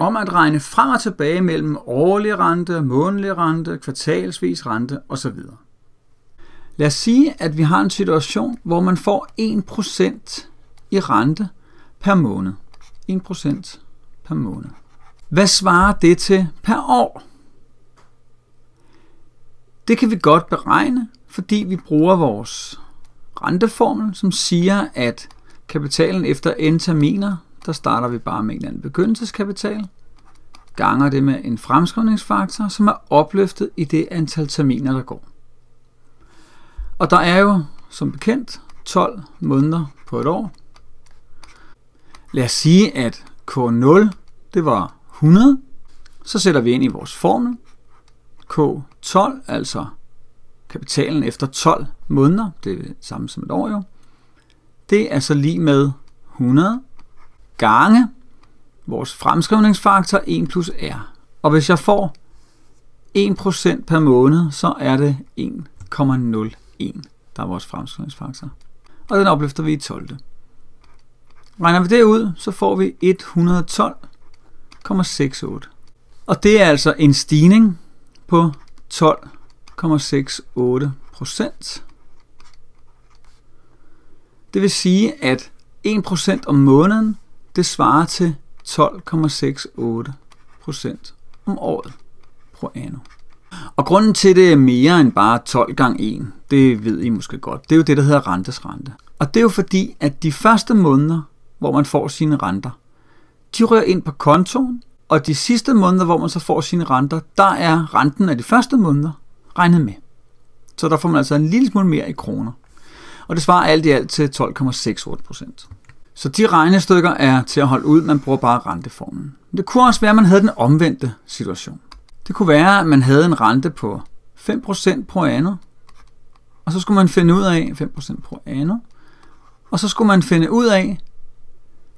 om at regne frem og tilbage mellem årlig rente, månedlig rente, kvartalsvis rente osv. Lad os sige, at vi har en situation, hvor man får 1% i rente per måned. 1% per måned. Hvad svarer det til per år? Det kan vi godt beregne, fordi vi bruger vores renteformel, som siger, at kapitalen efter n terminer der starter vi bare med en eller anden begyndelseskapital, ganger det med en fremskrivningsfaktor, som er opløftet i det antal terminer, der går. Og der er jo, som bekendt, 12 måneder på et år. Lad os sige, at K0 det var 100, så sætter vi ind i vores formel. K12, altså kapitalen efter 12 måneder, det er det samme som et år jo, det er så lige med 100 gange vores fremskrivningsfaktor 1 plus r. Og hvis jeg får 1% per måned, så er det 1,01, der er vores fremskrivningsfaktor. Og den opløfter vi i 12. Regner vi det ud, så får vi 112,68. Og det er altså en stigning på 12,68 procent. Det vil sige, at 1% om måneden det svarer til 12,68 procent om året pro anno. Og grunden til det er mere end bare 12 gange 1, det ved I måske godt, det er jo det, der hedder rentes rente. Og det er jo fordi, at de første måneder, hvor man får sine renter, de rører ind på kontoen, og de sidste måneder, hvor man så får sine renter, der er renten af de første måneder regnet med. Så der får man altså en lille smule mere i kroner. Og det svarer alt i alt til 12,68 procent. Så de regnestykker er til at holde ud, man bruger bare renteformen. det kunne også være, at man havde den omvendte situation. Det kunne være, at man havde en rente på 5% pro andet, og så skulle man finde ud af 5% pro andet, og så skulle man finde ud af,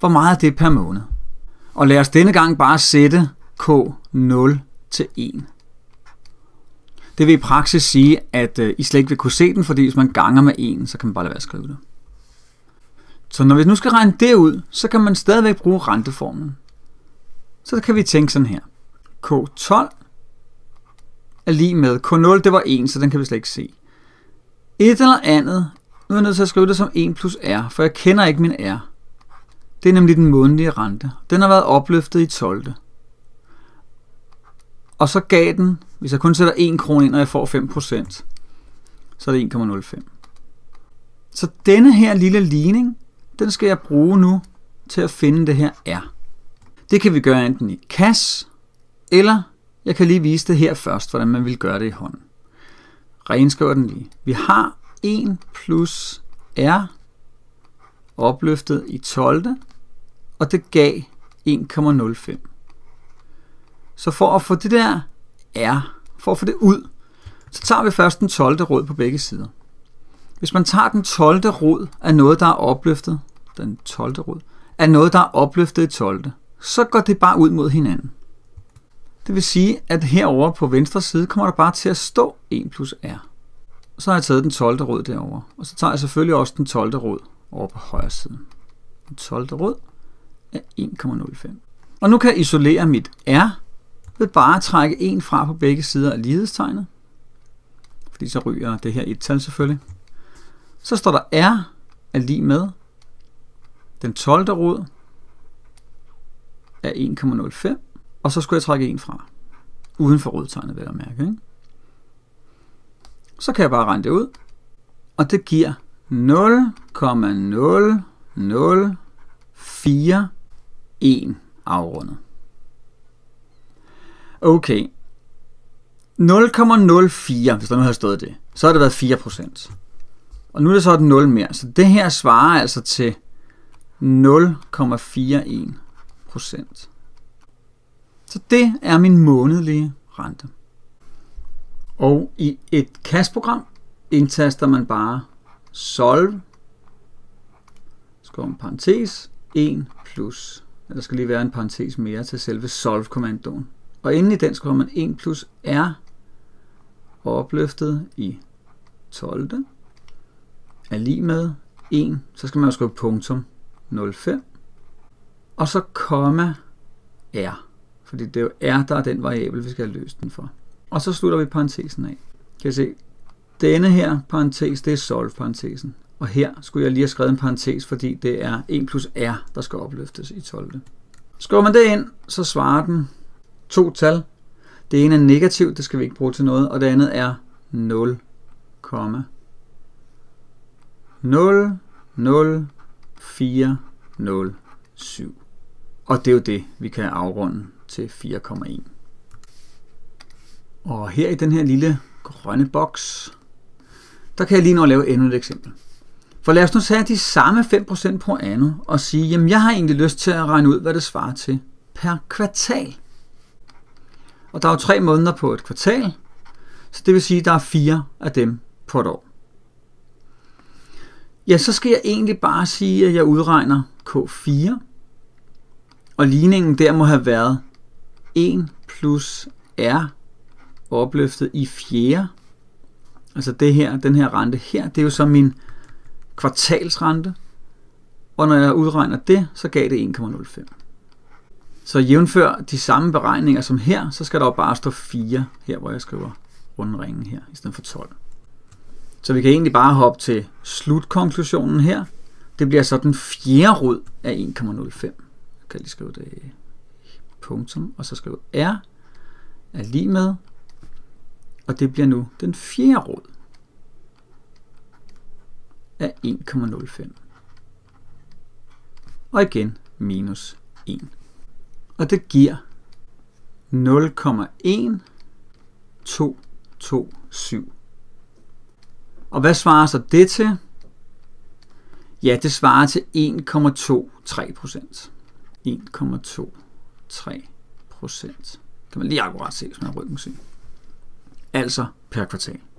hvor meget det er per måned. Og lad os denne gang bare sætte K0 til 1. Det vil i praksis sige, at øh, I slet ikke vil kunne se den, fordi hvis man ganger med 1, så kan man bare lade være at skrive det. Så når vi nu skal regne det ud, så kan man stadigvæk bruge renteformen. Så kan vi tænke sådan her. K12 er lige med. K0 det var 1, så den kan vi slet ikke se. Et eller andet. Nu er jeg nødt til at skrive det som 1 plus R, for jeg kender ikke min R. Det er nemlig den månedlige rente. Den har været opløftet i 12. Og så gav den, hvis jeg kun sætter 1 krone ind, og jeg får 5%, så er det 1,05. Så denne her lille ligning, den skal jeg bruge nu til at finde det her R. Det kan vi gøre enten i CAS, eller jeg kan lige vise det her først, hvordan man vil gøre det i hånden. Renskriver den lige. Vi har 1 plus R opløftet i 12. Og det gav 1,05. Så for at få det der R, for at få det ud, så tager vi først den 12. rod på begge sider. Hvis man tager den 12. rod af noget, der er opløftet, den 12. rod, er noget, der er opløftet i 12. Så går det bare ud mod hinanden. Det vil sige, at herover på venstre side kommer der bare til at stå 1 plus r. Så har jeg taget den 12. rod derover, og så tager jeg selvfølgelig også den 12. rod over på højre side. Den 12. rod er 1,05. Og nu kan jeg isolere mit r ved bare at trække 1 fra på begge sider af lighedstegnet. Fordi så ryger det her et tal selvfølgelig. Så står der r er lige med den 12. rod er 1,05, og så skulle jeg trække 1 fra. Uden for rodtegnet, vil jeg mærke. Ikke? Så kan jeg bare regne det ud, og det giver 0,0041 afrundet. Okay. 0,04, hvis der nu havde stået det, så har det været 4%. Og nu er det så et 0 mere. Så det her svarer altså til 0,41 procent. Så det er min månedlige rente. Og i et kastprogram indtaster man bare solve, skriver en parentes, 1 plus. Der skal lige være en parentes mere til selve solve-kommandoen. Og inden i den skriver man 1 plus R opløftet i 12. er lige med 1. Så skal man jo skrive punktum 05, og så komma r, fordi det er jo r, der er den variabel, vi skal have løst den for. Og så slutter vi parentesen af. Kan I se, denne her parentes, det er solve-parentesen. Og her skulle jeg lige have skrevet en parentes, fordi det er 1 plus r, der skal opløftes i 12. Skriver man det ind, så svarer den to tal. Det ene er negativt, det skal vi ikke bruge til noget, og det andet er 0, 0, 0, 407. Og det er jo det, vi kan afrunde til 4,1. Og her i den her lille grønne boks, der kan jeg lige nå at lave endnu et eksempel. For lad os nu tage de samme 5% på andet og sige, jamen jeg har egentlig lyst til at regne ud, hvad det svarer til per kvartal. Og der er jo tre måneder på et kvartal, så det vil sige, at der er fire af dem på et år ja, så skal jeg egentlig bare sige, at jeg udregner K4, og ligningen der må have været 1 plus R opløftet i fjerde. Altså det her, den her rente her, det er jo så min kvartalsrente. Og når jeg udregner det, så gav det 1,05. Så jævnfør de samme beregninger som her, så skal der jo bare stå 4 her, hvor jeg skriver rundringen her, i stedet for 12. Så vi kan egentlig bare hoppe til slutkonklusionen her. Det bliver så den fjerde rod af 1,05. Jeg kan lige skrive det punktum, og så skrive R er lige med, og det bliver nu den fjerde rod af 1,05. Og igen minus 1. Og det giver 0,1227 og hvad svarer så det til? Ja, det svarer til 1,23 procent. 1,23 procent. Kan man lige akkurat se, hvis man har ryggen se. Altså per kvartal.